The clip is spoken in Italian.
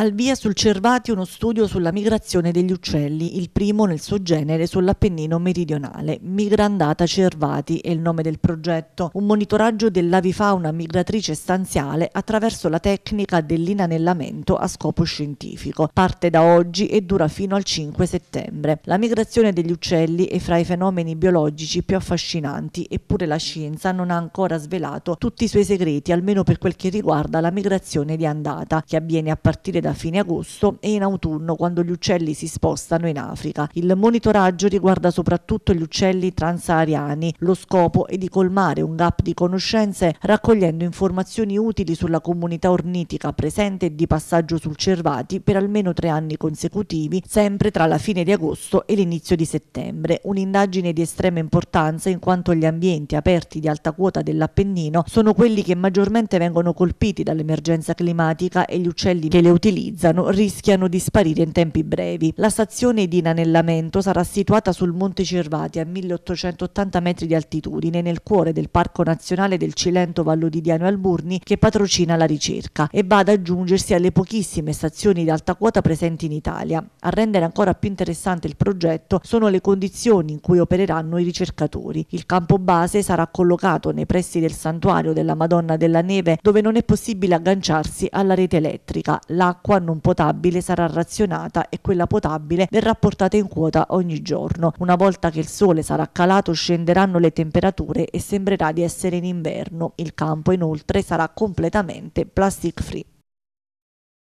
Al via sul Cervati uno studio sulla migrazione degli uccelli, il primo nel suo genere sull'Appennino meridionale, Migrandata Cervati è il nome del progetto, un monitoraggio dell'avifauna migratrice stanziale attraverso la tecnica dell'inanellamento a scopo scientifico. Parte da oggi e dura fino al 5 settembre. La migrazione degli uccelli è fra i fenomeni biologici più affascinanti, eppure la scienza non ha ancora svelato tutti i suoi segreti, almeno per quel che riguarda la migrazione di andata, che avviene a partire da primavera, fine agosto e in autunno quando gli uccelli si spostano in Africa. Il monitoraggio riguarda soprattutto gli uccelli transahariani. Lo scopo è di colmare un gap di conoscenze raccogliendo informazioni utili sulla comunità ornitica presente e di passaggio sul Cervati per almeno tre anni consecutivi, sempre tra la fine di agosto e l'inizio di settembre. Un'indagine di estrema importanza in quanto gli ambienti aperti di alta quota dell'Appennino sono quelli che maggiormente vengono colpiti dall'emergenza climatica e gli uccelli che le utilizzano utilizzano rischiano di sparire in tempi brevi. La stazione di inanellamento sarà situata sul Monte Cervati a 1880 metri di altitudine nel cuore del Parco Nazionale del Cilento Vallo Vallodidiano e Alburni che patrocina la ricerca e va ad aggiungersi alle pochissime stazioni di alta quota presenti in Italia. A rendere ancora più interessante il progetto sono le condizioni in cui opereranno i ricercatori. Il campo base sarà collocato nei pressi del santuario della Madonna della Neve dove non è possibile agganciarsi alla rete elettrica. L'acqua dell'acqua non potabile sarà razionata e quella potabile verrà portata in quota ogni giorno. Una volta che il sole sarà calato scenderanno le temperature e sembrerà di essere in inverno. Il campo inoltre sarà completamente plastic free.